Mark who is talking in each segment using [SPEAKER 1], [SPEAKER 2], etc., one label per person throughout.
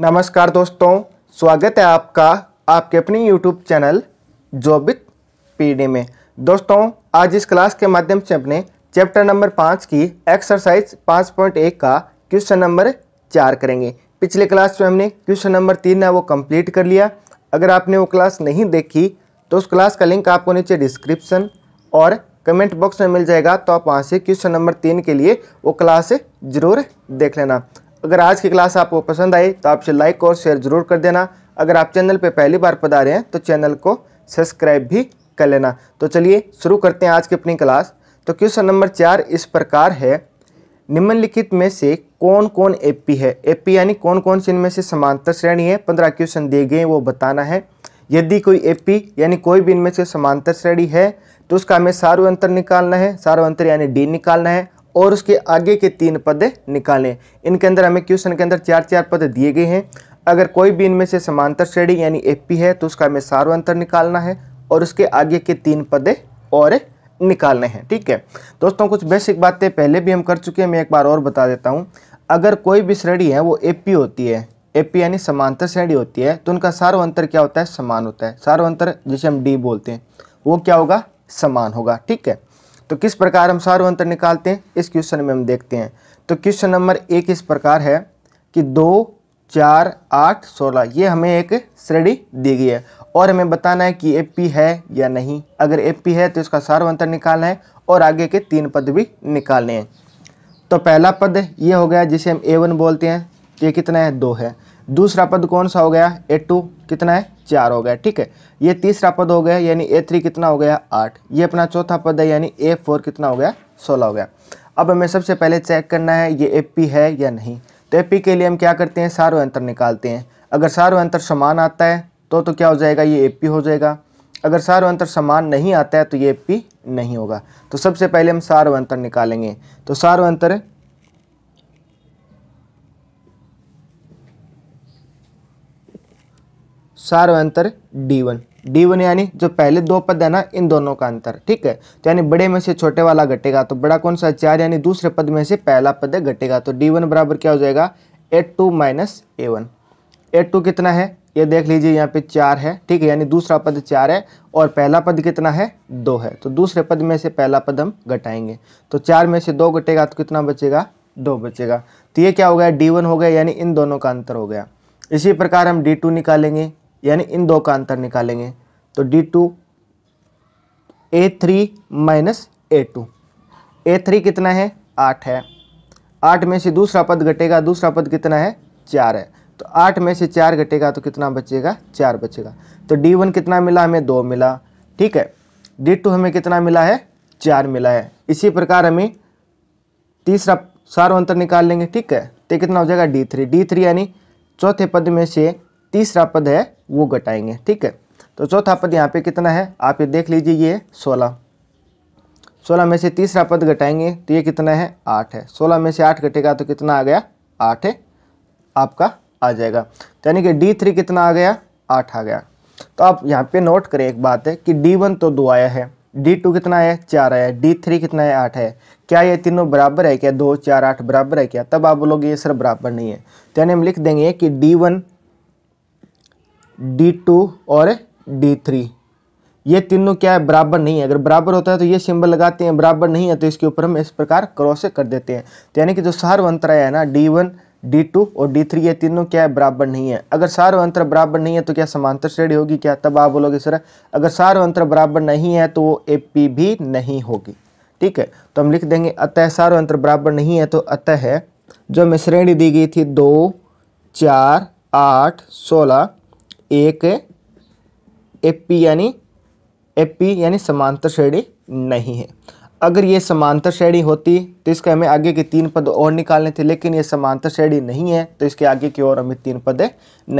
[SPEAKER 1] नमस्कार दोस्तों स्वागत है आपका आपके अपने YouTube चैनल जॉबित पीडी में दोस्तों आज इस क्लास के माध्यम से अपने चैप्टर नंबर पाँच की एक्सरसाइज पाँच पॉइंट एक का क्वेश्चन नंबर चार करेंगे पिछले क्लास में हमने क्वेश्चन नंबर तीन है वो कंप्लीट कर लिया अगर आपने वो क्लास नहीं देखी तो उस क्लास का लिंक आपको नीचे डिस्क्रिप्सन और कमेंट बॉक्स में मिल जाएगा तो आप वहाँ से क्वेश्चन नंबर तीन के लिए वो क्लास ज़रूर देख लेना अगर आज की क्लास आपको पसंद आई तो आपसे लाइक और शेयर जरूर कर देना अगर आप चैनल पर पहली बार पधारे हैं तो चैनल को सब्सक्राइब भी कर लेना तो चलिए शुरू करते हैं आज की अपनी क्लास तो क्वेश्चन नंबर चार इस प्रकार है निम्नलिखित में से कौन कौन एपी है एपी यानी कौन कौन से इनमें से समांतर श्रेणी है पंद्रह क्वेश्चन दिए गए वो बताना है यदि कोई एपी यानी कोई भी इनमें से समांतर श्रेणी है तो उसका हमें सार्व अंतर निकालना है सार्व अंतर यानी डी निकालना है और उसके आगे के तीन पद निकालें इनके अंदर हमें क्वेश्चन के अंदर चार चार पद दिए गए हैं अगर कोई भी इनमें से समांतर श्रेणी यानी एपी है तो उसका हमें अंतर निकालना है और उसके आगे के तीन पद और निकालने हैं ठीक है दोस्तों कुछ बेसिक बातें पहले भी हम कर चुके हैं मैं एक बार और बता देता हूँ अगर कोई भी श्रेणी है वो ए होती है ए यानी समांतर श्रेणी होती है तो उनका अंतर क्या होता है समान होता है अंतर जिसे हम डी बोलते हैं वो क्या होगा समान होगा ठीक है तो किस प्रकार हम सारो अंतर निकालते हैं इस क्वेश्चन में हम देखते हैं तो क्वेश्चन नंबर एक इस प्रकार है कि दो चार आठ सोलह ये हमें एक श्रेणी दी गई है और हमें बताना है कि पी है या नहीं अगर पी है तो इसका सारो अंतर निकालना है और आगे के तीन पद भी निकालने हैं तो पहला पद ये हो गया जिसे हम ए वन बोलते हैं ये कितना है दो है दूसरा पद कौन सा हो गया ए टू कितना है चार हो गया ठीक है ये तीसरा पद हो गया यानी ए थ्री कितना हो गया आठ ये अपना चौथा पद है यानी ए फोर कितना हो गया सोलह हो गया अब हमें सबसे पहले चेक करना है ये ए पी है या नहीं तो ए पी के लिए हम क्या करते हैं सारो अंतर निकालते हैं अगर सारो अंतर समान आता है तो तो क्या हो जाएगा ये ए पी हो जाएगा अगर सारो अंतर समान नहीं आता है तो ये ए पी नहीं होगा तो सबसे पहले हम सारो अंतर निकालेंगे तो सारो अंतर सार्व अंतर डी वन डी वन यानी जो पहले दो पद है ना इन दोनों का अंतर ठीक है तो यानी बड़े में से छोटे वाला घटेगा तो बड़ा कौन सा चार यानी दूसरे पद में से पहला पद घटेगा तो डी वन बराबर क्या हो जाएगा eight two minus A one eight two कितना है ये देख लीजिए यहाँ पे चार है ठीक है यानी दूसरा पद चार है और पहला पद कितना है दो है तो दूसरे पद में से पहला पद हम घटाएंगे तो चार में से दो घटेगा तो कितना बचेगा दो बचेगा तो ये क्या हो गया डी वन हो गया यानी इन दोनों का अंतर हो गया इसी प्रकार हम डी टू निकालेंगे यानी इन दो का अंतर निकालेंगे तो D two A three minus A two A three कितना है आठ है आठ में से दूसरा पद घटेगा दूसरा पद कितना है चार है तो आठ में से चार घटेगा तो कितना बचेगा चार बचेगा तो डी वन कितना मिला हमें दो मिला ठीक है डी टू हमें कितना मिला है चार मिला है इसी प्रकार हमें तीसरा सारो अंतर निकाल लेंगे ठीक है तो कितना हो जाएगा डी थ्री डी थ्री यानी चौथे पद में से तीसरा पद है वो घटाएंगे ठीक है तो चौथा पद यहाँ पे कितना है आप ये देख लीजिए ये सोलह सोलह में से तीसरा पद घटाएंगे तो ये कितना है आठ है सोलह में से आठ घटेगा तो कितना आ गया आठ है आपका आ जाएगा तो यानी कि डी थ्री कितना आ गया आठ आ गया तो आप यहाँ पे नोट करें एक बात है कि डी वन तो दो आया है डी टू कितना है चार आया है डी थ्री कितना है आठ है क्या ये तीनों बराबर है क्या दो चार आठ बराबर है क्या तब आप बोलोगे ये सर बराबर नहीं है तो यानी हम लिख देंगे कि डी वन डी टू और डी थ्री ये तीनों क्या है बराबर नहीं है अगर बराबर होता है तो ये सिंबल लगाते हैं बराबर नहीं है तो इसके ऊपर हम इस प्रकार क्रॉस कर देते हैं तो यानी कि जो अंतर है ना डी वन डी टू और डी थ्री ये तीनों क्या है बराबर नहीं है अगर अंतर बराबर नहीं है तो क्या समांतर श्रेणी होगी क्या तब आप बोलोगे सर अगर अंतर बराबर नहीं है तो वो ए पी भी नहीं होगी ठीक है तो हम लिख देंगे अतः अंतर बराबर नहीं है तो अतः है जो हमें श्रेणी दी गई थी दो चार आठ सोलह एक एपी यानी एपी यानी समांतर श्रेणी नहीं है अगर ये समांतर श्रेणी होती तो इसके हमें आगे के तीन पद और निकालने थे लेकिन ये समांतर श्रेणी नहीं है तो इसके आगे की ओर हमें तीन पद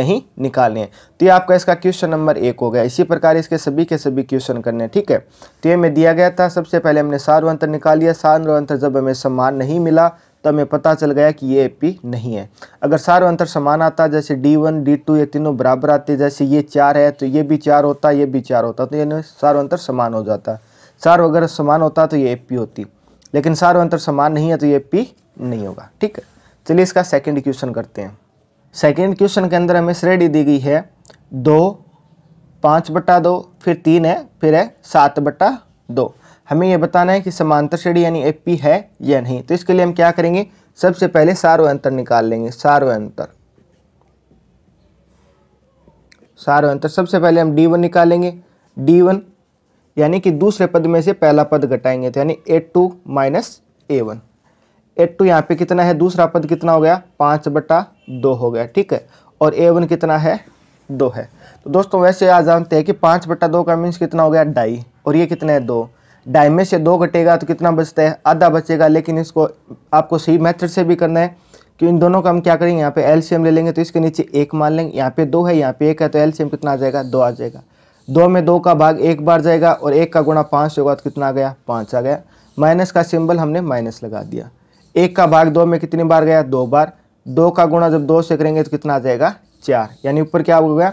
[SPEAKER 1] नहीं निकालने हैं तो ये आपका इसका क्वेश्चन नंबर एक हो गया इसी प्रकार इसके सभी के सभी क्वेश्चन करने ठीक है तो ये हमें दिया गया था सबसे पहले हमने सार्व अंतर निकाल लिया सार्व अंतर जब हमें सम्मान नहीं मिला तो हमें पता चल गया कि ये एपी नहीं है अगर सारो अंतर समान आता जैसे डी वन डी टू ये तीनों बराबर आते जैसे ये चार है तो ये भी चार होता ये भी चार होता तो ये सारो अंतर समान हो जाता सार अगर समान होता तो ये पी होती लेकिन सारो अंतर समान नहीं है तो ये पी नहीं होगा ठीक है चलिए इसका सेकेंड क्वेश्चन करते हैं सेकेंड क्वेश्चन के अंदर हमें श्रेणी दी गई है दो पाँच बटा दो फिर तीन है फिर है सात बटा दो हमें यह बताना है कि समांतर श्रेणी यानी एफ पी है या नहीं तो इसके लिए हम क्या करेंगे सबसे पहले सार्व अंतर निकाल लेंगे सार्व अंतर सार्व अंतर सबसे पहले हम डी वन निकालेंगे डी वन यानी कि दूसरे पद में से पहला पद घटाएंगे तो यानी A two minus A one A two यहाँ पे कितना है दूसरा पद कितना हो गया पाँच बटा दो हो गया ठीक है और ए वन कितना है दो है तो दोस्तों वैसे आज जानते हैं कि पाँच बटा दो का मीन्स कितना हो गया ढाई और ये कितना है दो ढाई में से दो घटेगा तो कितना बचता है आधा बचेगा लेकिन इसको आपको सही मेथड से भी करना है कि इन दोनों का हम क्या करेंगे यहाँ पे एलसीएम ले लेंगे तो इसके नीचे एक मान लेंगे यहाँ पे दो है यहाँ पे एक है तो एलसीएम कितना आ जाएगा दो आ जाएगा दो में दो का भाग एक बार जाएगा और एक का गुणा पाँच होगा तो कितना आ गया पाँच आ गया माइनस का सिंबल हमने माइनस लगा दिया एक का भाग दो में कितनी बार गया दो बार दो का गुणा जब दो से करेंगे तो कितना आ जाएगा चार यानी ऊपर क्या हो गया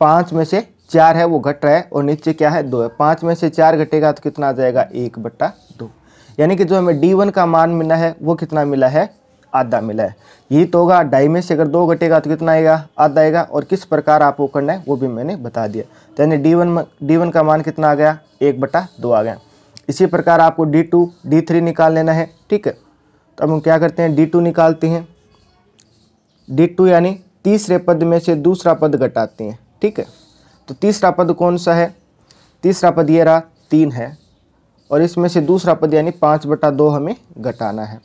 [SPEAKER 1] पाँच में से चार है वो घट रहा है और नीचे क्या है दो है पाँच में से चार घटेगा तो कितना आ जाएगा एक बट्टा दो यानी कि जो हमें डी वन का मान मिला है वो कितना मिला है आधा मिला है ये तो होगा ढाई में से अगर दो घटेगा तो कितना आएगा आधा आएगा और किस प्रकार आपको करना है वो भी मैंने बता दिया तो यानी डी वन डी वन का मान कितना आ गया एक बट्टा दो आ गया इसी प्रकार आपको डी टू डी थ्री निकाल लेना है ठीक है तो अब हम क्या करते हैं डी टू निकालते हैं डी टू यानी तीसरे पद में से दूसरा पद घटाते हैं ठीक है तो तीसरा पद कौन सा है तीसरा पद ये रहा तीन है और इसमें से दूसरा पद यानी पाँच बटा दो हमें घटाना है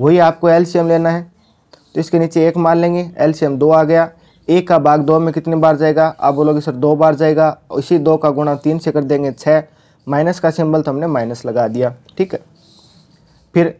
[SPEAKER 1] वही आपको एलसीएम लेना है तो इसके नीचे एक मान लेंगे एलसीएम दो आ गया एक का भाग दो में कितनी बार जाएगा आप बोलोगे सर दो बार जाएगा इसी दो का गुणा तीन से कर देंगे छः माइनस का सिंबल तो हमने माइनस लगा दिया ठीक है फिर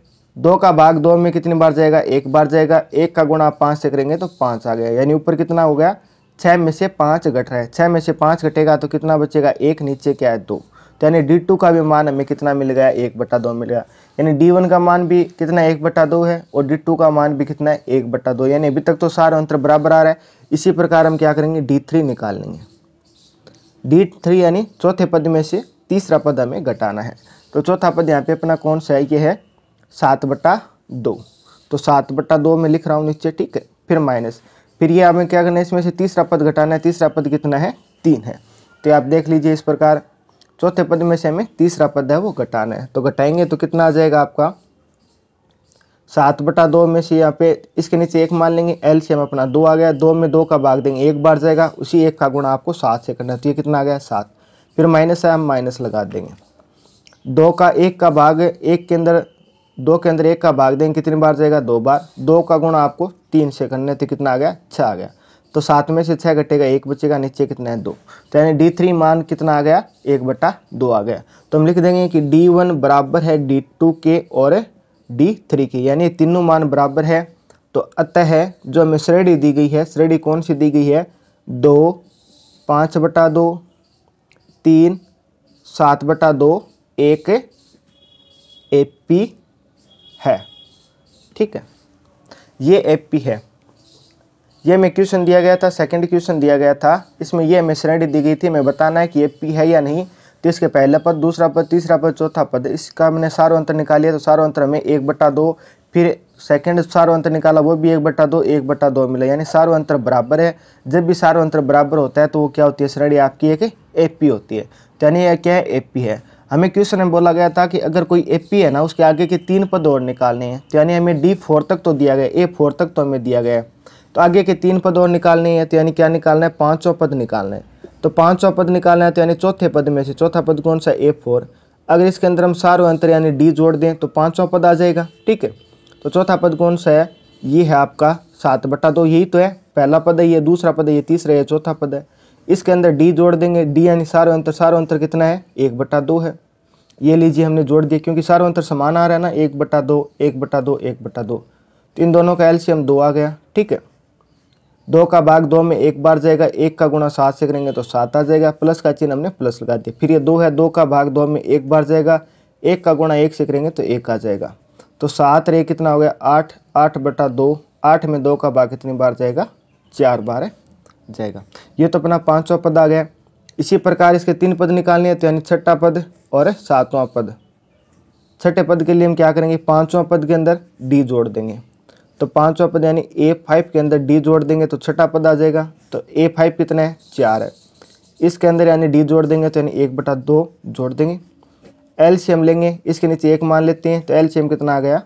[SPEAKER 1] दो का भाग दो में कितनी बार जाएगा एक बार जाएगा एक का गुणा आप पाँच से करेंगे तो पाँच आ गया यानी ऊपर कितना हो गया छः में से पाँच घट रहा है छः में से पाँच घटेगा तो कितना बचेगा एक नीचे क्या है दो तो यानी डी टू का भी मान हमें कितना मिल गया एक बट्टा दो मिल गया यानी डी वन का मान भी कितना एक बट्टा दो है और डी टू का मान भी कितना है एक बट्टा दो यानी अभी तक तो सारे अंतर बराबर आ रहा है इसी प्रकार हम क्या करेंगे डी थ्री निकाल लेंगे डी थ्री यानी चौथे पद में से तीसरा पद हमें घटाना है तो चौथा पद यहाँ पे अपना कौन सा है ये है सात बट्टा दो तो सात बट्टा दो में लिख रहा हूँ नीचे ठीक है फिर माइनस फिर ये हमें क्या करना है इसमें से तीसरा पद घटाना है तीसरा पद कितना है तीन है तो आप देख लीजिए इस प्रकार चौथे पद में से हमें तीसरा पद है वो घटाना है तो घटाएंगे तो कितना आ जाएगा आपका सात बटा दो में से यहाँ पे इसके नीचे एक मान लेंगे एल से हम अपना दो आ गया दो में दो का भाग देंगे एक बार जाएगा उसी एक का गुणा आपको सात से करना है तो ये कितना आ गया सात फिर माइनस है हम माइनस लगा देंगे दो का एक का भाग एक के अंदर दो के अंदर एक का भाग देंगे कितनी बार जाएगा दो बार दो का गुणा आपको तीन से करने तो कितना आ गया छः आ गया तो सात में से छः घटेगा एक बचेगा नीचे कितना है दो तो यानी डी थ्री मान कितना आ गया एक बटा दो आ गया तो हम लिख देंगे कि डी वन बराबर है डी टू के और डी थ्री के यानी तीनों मान बराबर है तो अतः जो हमें श्रेणी दी गई है श्रेणी कौन सी दी गई है दो पाँच बटा दो तीन सात बटा दो एक ए पी है ठीक है ये ए पी है ये हमें क्वेश्चन दिया गया था सेकंड क्वेश्चन दिया गया था इसमें ये हमें श्रेणी दी गई थी हमें बताना है कि ए पी है या नहीं तो इसके पहला पद दूसरा पद तीसरा पद चौथा पद इसका मैंने सारो अंतर निकालिया तो सारो अंतर हमें एक बटा दो फिर सेकंड सारो अंतर निकाला वो भी एक बट्टा दो एक बटा दो मिला यानी सारो अंतर बराबर है जब भी सारो अंतर बराबर होता है तो वो क्या होती है श्रेणी आपकी एक ए पी होती है तो यानी यह क्या है ए पी है हमें क्वेश्चन में बोला गया था कि अगर कोई ए पी है ना उसके आगे के तीन पद और निकालने हैं तो यानी हमें डी फोर तक तो दिया गया ए फोर तक तो हमें दिया गया है तो आगे के तीन पद और निकालने हैं तो यानी क्या निकालना है पाँच सौ पद निकालना है तो पाँच सौ पद निकालना है तो यानी चौथे पद में से चौथा पद कौन सा ए फोर अगर इसके अंदर हम सारो अंतर यानी डी जोड़ दें तो पाँच सौ पद आ जाएगा ठीक है तो चौथा पद कौन सा है ये है आपका सात बटा दो यही तो है पहला पद है ये दूसरा पद है ये तीसरा है चौथा पद है इसके अंदर डी जोड़ देंगे डी यानी सारो अंतर सारो अंतर कितना है एक बटा दो है ये लीजिए हमने जोड़ दिया क्योंकि सारो अंतर समान आ रहा है ना एक बटा दो एक बटा दो एक बटा दो तो इन दोनों का एलसीएम दो आ गया ठीक है दो का भाग दो में एक बार जाएगा एक का गुणा सात से करेंगे तो सात आ जाएगा प्लस का चिन्ह हमने प्लस लगा दिया फिर ये दो है दो का भाग दो में एक बार जाएगा एक का गुणा एक से करेंगे तो एक आ जाएगा तो सात रे कितना हो गया आठ आठ बटा दो आठ में दो का भाग कितनी बार जाएगा चार बार है जाएगा ये तो अपना पाँचवा पद आ गया इसी प्रकार इसके तीन पद निकालने हैं तो यानी छठा पद और सातवां पद छठे पद के लिए हम क्या करेंगे पाँचवा पद के अंदर डी जोड़ देंगे तो पाँचवा पद यानी ए फाइव के अंदर डी जोड़ देंगे तो छठा पद आ जाएगा तो ए फाइव कितना है चार है इसके अंदर यानी डी जोड़ देंगे तो यानी एक बटा दो जोड़ देंगे एल सी एम लेंगे इसके नीचे एक मान लेते हैं तो एल सी एम कितना आ गया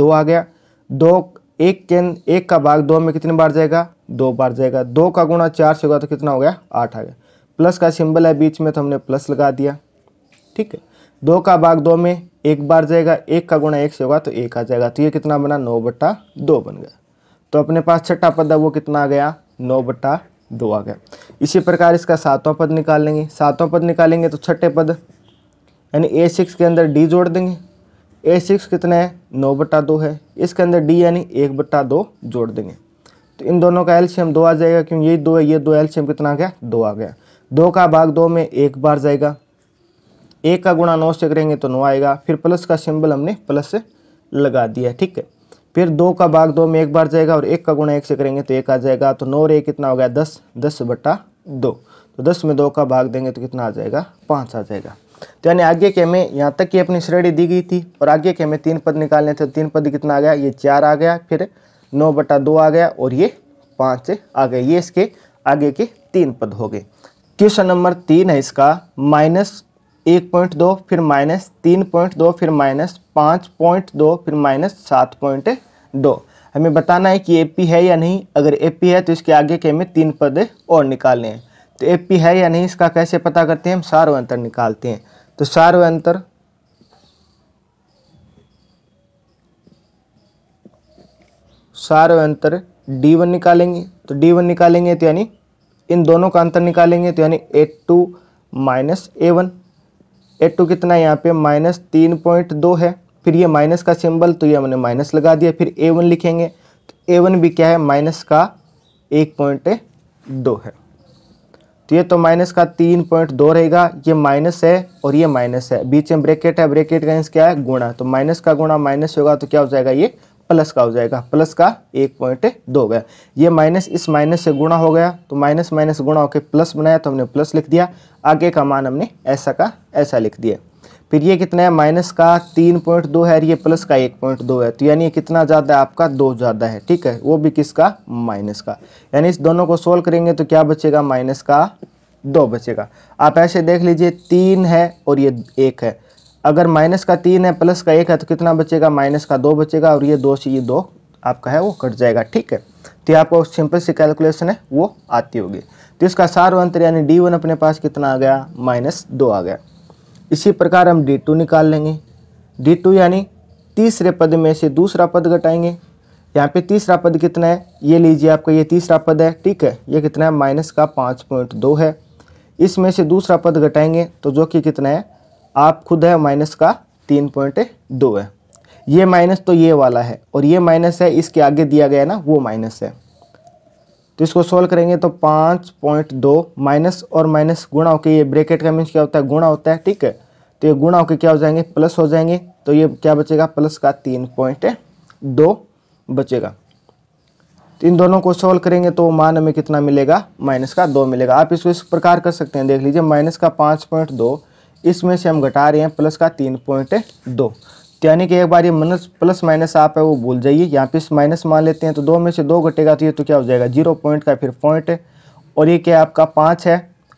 [SPEAKER 1] दो आ गया दो एक के एक का भाग दो में कितने बार जाएगा दो बार जाएगा दो का गुणा चार से होगा तो कितना हो गया आठ आ गया प्लस का सिंबल है बीच में तो हमने प्लस लगा दिया ठीक है दो का भाग दो में एक बार जाएगा एक का गुणा एक से होगा तो एक आ जाएगा तो ये कितना बना नौ बट्टा दो बन गया तो अपने पास छठा पद है वो कितना आ गया नौ बट्टा दो आ गया इसी प्रकार इसका सातवां पद निकाल लेंगे सातवां पद निकालेंगे तो छठे पद यानी ए सिक्स के अंदर डी जोड़ देंगे ए सिक्स कितना है नौ बट्टा दो है इसके अंदर डी यानी एक बट्टा दो जोड़ देंगे तो इन दोनों का एल्शियम दो आ जाएगा क्योंकि ये दो है ये दो एल्शियम कितना आ गया दो आ गया दो का भाग दो में एक बार जाएगा एक का गुणा नौ से करेंगे तो नौ आएगा फिर प्लस का सिंबल हमने प्लस से लगा दिया ठीक है फिर दो का भाग दो में एक बार जाएगा और एक का गुणा एक से करेंगे तो एक आ जाएगा तो नौ और एक कितना हो गया दस दस बट्टा दो तो दस में दो का भाग देंगे तो कितना आ जाएगा पाँच आ जाएगा तो यानी आगे के में यहाँ तक की अपनी श्रेणी दी गई थी और आगे के में तीन पद निकालने थे तीन पद कितना आ गया ये चार आ गया फिर नौ बटा दो आ गया और ये पाँच आ गए ये इसके आगे के तीन पद हो गए क्वेश्चन नंबर तीन है इसका माइनस एक पॉइंट दो फिर माइनस तीन पॉइंट दो फिर माइनस पाँच पॉइंट दो फिर माइनस सात पॉइंट दो हमें बताना है कि ए पी है या नहीं अगर ए पी है तो इसके आगे के हमें तीन पद और निकालने हैं तो ए पी है या नहीं इसका कैसे पता करते हैं हम सार्व अंतर निकालते हैं तो सार्व अंतर सार्व अंतर डी वन निकालेंगे तो डी वन निकालेंगे तो यानी इन दोनों का अंतर निकालेंगे तो यानी A two minus A one A two कितना यहाँ पे माइनस तीन पॉइंट दो है फिर ये माइनस का सिंबल तो ये हमने माइनस लगा दिया फिर ए वन लिखेंगे तो ए वन भी क्या है माइनस का एक पॉइंट दो है तो ये तो माइनस का तीन पॉइंट दो रहेगा ये माइनस है और ये माइनस है बीच में ब्रेकेट है ब्रेकेट का इंस क्या है गुणा तो माइनस का गुणा माइनस होगा तो क्या हो जाएगा ये प्लस का हो जाएगा प्लस का एक पॉइंट दो हो गया ये माइनस इस माइनस से गुणा हो गया तो माइनस माइनस गुणा होकर प्लस बनाया तो हमने प्लस लिख दिया आगे का मान हमने ऐसा का ऐसा लिख दिया फिर ये कितना है माइनस का तीन पॉइंट दो है और ये प्लस का एक पॉइंट दो है तो यानी कितना ज़्यादा है आपका दो ज़्यादा है ठीक है वो भी किसका माइनस का यानी इस दोनों को सोल्व करेंगे तो क्या बचेगा माइनस का दो बचेगा आप ऐसे देख लीजिए तीन है और ये एक है अगर माइनस का तीन है प्लस का एक है तो कितना बचेगा माइनस का दो बचेगा और ये दो से ये दो आपका है वो कट जाएगा ठीक है तो ये आपको सिंपल सी कैलकुलेशन है वो आती होगी तो इसका सार्व अंतर यानी डी वन अपने पास कितना आ गया माइनस दो आ गया इसी प्रकार हम डी टू निकाल लेंगे डी टू यानी तीसरे पद में से दूसरा पद घटाएंगे यहाँ पे तीसरा पद कितना है ये लीजिए आपका ये तीसरा पद है ठीक है ये कितना है माइनस का पाँच पॉइंट दो है इसमें से दूसरा पद घटाएंगे तो जो कि कितना है आप खुद है माइनस का तीन पॉइंट दो है ये माइनस तो ये वाला है और ये माइनस है इसके आगे दिया गया ना वो माइनस है तो इसको सोल्व करेंगे तो पाँच पॉइंट दो माइनस और माइनस गुणा होकर ये ब्रेकेट का मीन्स क्या होता है गुणा होता है ठीक है तो ये गुणा होकर क्या हो जाएंगे प्लस हो जाएंगे तो ये क्या बचेगा प्लस का तीन पॉइंट दो बचेगा तो इन दोनों को सोल्व करेंगे तो मान हमें कितना मिलेगा माइनस का दो मिलेगा आप इसको इस प्रकार कर सकते हैं देख लीजिए माइनस का पाँच पॉइंट दो इसमें से हम घटा रहे हैं प्लस का तीन पॉइंट दो यानी कि एक बार ये मनस प्लस माइनस आप है वो भूल जाइए यहाँ पे इस माइनस मान लेते हैं तो दो में से दो घटेगा तो ये तो क्या हो जाएगा जीरो पॉइंट का फिर पॉइंट है और ये क्या है आपका पाँच है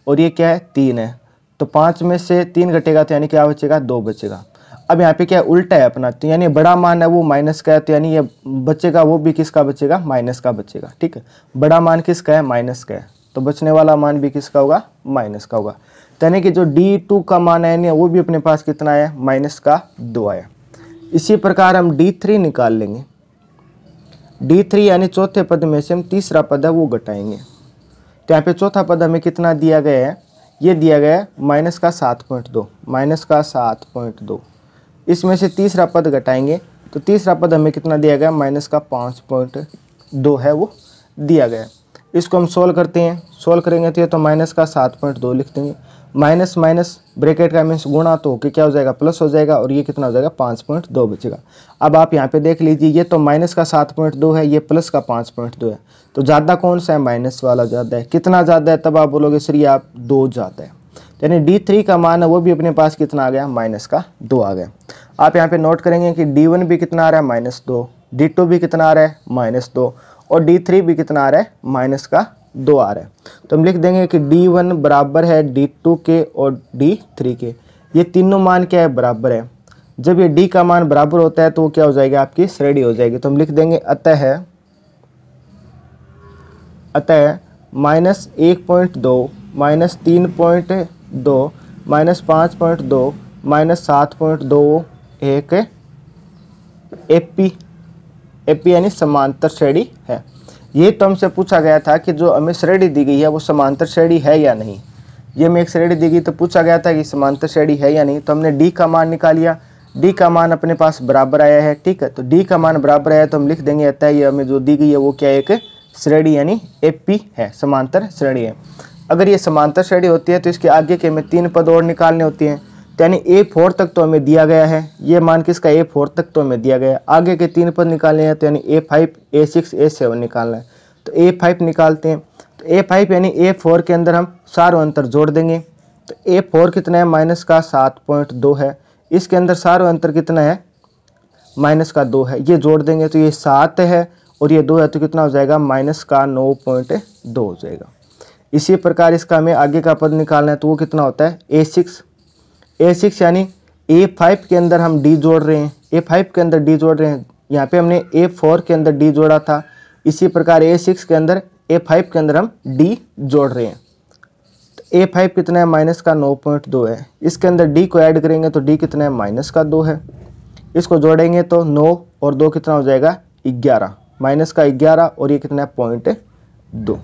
[SPEAKER 1] और ये क्या है तीन है तो पाँच में से तीन घटेगा तो यानी क्या बचेगा दो बचेगा अब यहाँ पे क्या उल्टा है अपना तो यानी बड़ा मान है वो माइनस का है तो यानी ये बचेगा वो भी किसका बचेगा माइनस का बचेगा ठीक है बड़ा मान किसका है माइनस का है तो बचने वाला मान भी किसका होगा माइनस का होगा तो यानी कि जो डी टू का मान है यानी वो भी अपने पास कितना है माइनस का दो आया इसी प्रकार हम डी थ्री निकाल लेंगे डी थ्री यानी चौथे पद में से हम तीसरा पद है वो घटाएंगे तो यहाँ पे चौथा पद हमें कितना दिया गया है ये दिया गया है माइनस का सात पॉइंट दो माइनस का सात पॉइंट दो इसमें से तीसरा पद घटाएंगे तो तीसरा पद हमें कितना दिया गया माइनस का पाँच पॉइंट दो है वो दिया गया इसको हम सोल्व करते हैं सोल्व करेंगे तो ये तो माइनस का सात पॉइंट दो लिख देंगे माइनस माइनस ब्रैकेट का मीन्स गुणा तो कि क्या हो जाएगा प्लस हो जाएगा और ये कितना हो जाएगा पाँच पॉइंट दो बचेगा अब आप यहाँ पे देख लीजिए ये तो माइनस का सात पॉइंट दो है ये प्लस का पाँच पॉइंट दो है तो ज़्यादा कौन सा है माइनस वाला ज़्यादा है कितना ज़्यादा है तब आप बोलोगे सर ये आप दो ज़्यादा है यानी डी थ्री का मान है वो भी अपने पास कितना आ गया माइनस का दो आ गया आप यहाँ पर नोट करेंगे कि डी वन भी कितना आ रहा है माइनस दो डी टू भी कितना आ रहा है माइनस दो और डी थ्री भी कितना आ रहा है माइनस का दो आ रहा है तो हम लिख देंगे कि डी वन बराबर है डी टू के और डी थ्री के ये तीनों मान क्या है बराबर है जब ये डी का मान बराबर होता है तो वो क्या हो जाएगा आपकी श्रेणी हो जाएगी तो हम लिख देंगे अतः अतः माइनस एक पॉइंट दो माइनस तीन पॉइंट दो माइनस पाँच पॉइंट दो माइनस सात पॉइंट दो एक एपी एपी यानी समांतर श्रेणी है ये तो हमसे पूछा गया था कि जो हमें श्रेणी दी गई है वो समांतर श्रेणी है या नहीं ये हमें एक श्रेणी दी गई तो पूछा गया था कि समांतर श्रेणी है या नहीं तो हमने डी का मान निकालिया डी का मान अपने पास बराबर आया है ठीक है तो डी का मान बराबर आया तो हम लिख देंगे अतः ये हमें जो दी गई है वो क्या एक श्रेणी यानी पी है समांतर श्रेणी है अगर ये समांतर श्रेणी होती है तो इसके आगे के हमें तीन पद और निकालने होती हैं यानी ए फोर तक तो हमें दिया गया है ये मान के इसका ए फोर तक तो हमें दिया गया है आगे के तीन पद निकालने हैं तो यानी A five A six A seven निकालना है तो ए फाइव निकालते हैं तो ए फाइव यानी ए फोर के अंदर हम सारों अंतर जोड़ देंगे तो ए फोर कितना है माइनस का सात पॉइंट दो है इसके अंदर सारों अंतर कितना है माइनस का दो है ये जोड़ देंगे तो ये सात है और ये दो है तो कितना हो जाएगा माइनस का नौ पॉइंट दो हो जाएगा इसी प्रकार इसका हमें आगे का पद निकालना है तो वो कितना होता है ए सिक्स ए सिक्स यानी ए फाइव के अंदर हम डी जोड़ रहे हैं ए फाइव के अंदर डी जोड़ रहे हैं यहाँ पे हमने ए फोर के अंदर डी जोड़ा था इसी प्रकार ए सिक्स के अंदर ए फाइव के अंदर हम डी जोड़ रहे हैं तो ए फाइव कितना है माइनस का नौ पॉइंट दो है इसके अंदर डी को ऐड करेंगे तो डी कितना है माइनस का दो है इसको जोड़ेंगे तो नौ और दो कितना हो जाएगा ग्यारह माइनस का ग्यारह और ये कितना है पॉइंट दो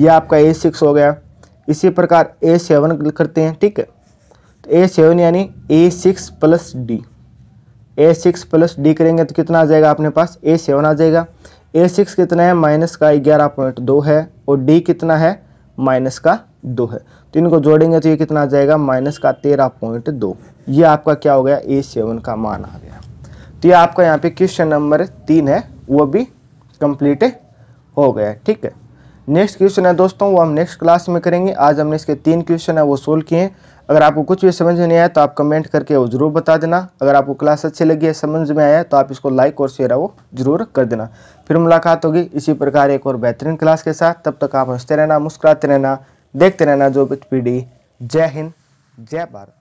[SPEAKER 1] ये आपका ए सिक्स हो गया इसी प्रकार ए सेवन करते हैं ठीक है तो ए सेवन यानी A six plus D A six plus D करेंगे तो कितना आ जाएगा अपने पास ए सेवन आ जाएगा ए सिक्स कितना है माइनस का ग्यारह पॉइंट दो है और डी कितना है माइनस का दो है तो इनको जोड़ेंगे तो ये कितना आ जाएगा माइनस का तेरह पॉइंट दो ये आपका क्या हो गया ए सेवन का मान आ गया तो ये आपका यहाँ पे क्वेश्चन नंबर तीन है वो भी कंप्लीट हो गया ठीक है नेक्स्ट क्वेश्चन है दोस्तों वो हम नेक्स्ट क्लास में करेंगे आज हमने इसके तीन क्वेश्चन है वो सोल्व किए हैं अगर आपको कुछ भी समझ में नहीं आया तो आप कमेंट करके वो जरूर बता देना अगर आपको क्लास अच्छी लगी है समझ में आया तो आप इसको लाइक और शेयर है वो जरूर कर देना फिर मुलाकात होगी इसी प्रकार एक और बेहतरीन क्लास के साथ तब तक आप हंसते रहना मुस्कुराते रहना देखते रहना जो बिच पीढ़ी जय हिंद जय भारत